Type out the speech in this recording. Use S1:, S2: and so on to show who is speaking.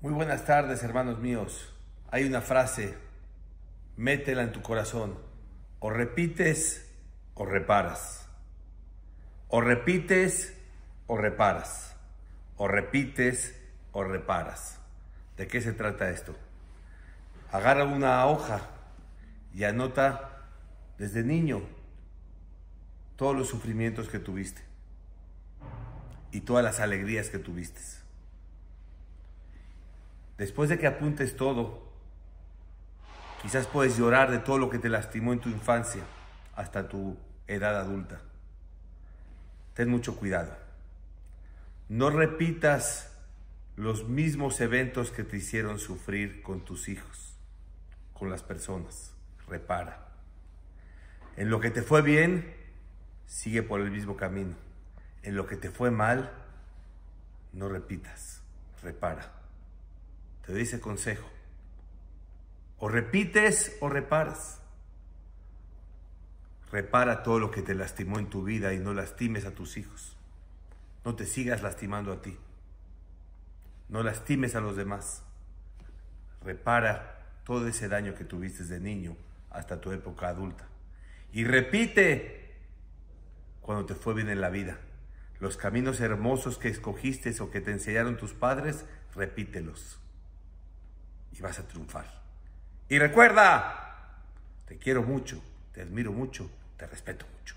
S1: Muy buenas tardes, hermanos míos. Hay una frase, métela en tu corazón. O repites o reparas. O repites o reparas. O repites o reparas. ¿De qué se trata esto? Agarra una hoja y anota desde niño todos los sufrimientos que tuviste y todas las alegrías que tuviste Después de que apuntes todo, quizás puedes llorar de todo lo que te lastimó en tu infancia hasta tu edad adulta. Ten mucho cuidado. No repitas los mismos eventos que te hicieron sufrir con tus hijos, con las personas. Repara. En lo que te fue bien, sigue por el mismo camino. En lo que te fue mal, no repitas. Repara te dice consejo. O repites o reparas. Repara todo lo que te lastimó en tu vida y no lastimes a tus hijos. No te sigas lastimando a ti. No lastimes a los demás. Repara todo ese daño que tuviste de niño hasta tu época adulta. Y repite cuando te fue bien en la vida. Los caminos hermosos que escogiste o que te enseñaron tus padres, repítelos y vas a triunfar. Y recuerda, te quiero mucho, te admiro mucho, te respeto mucho.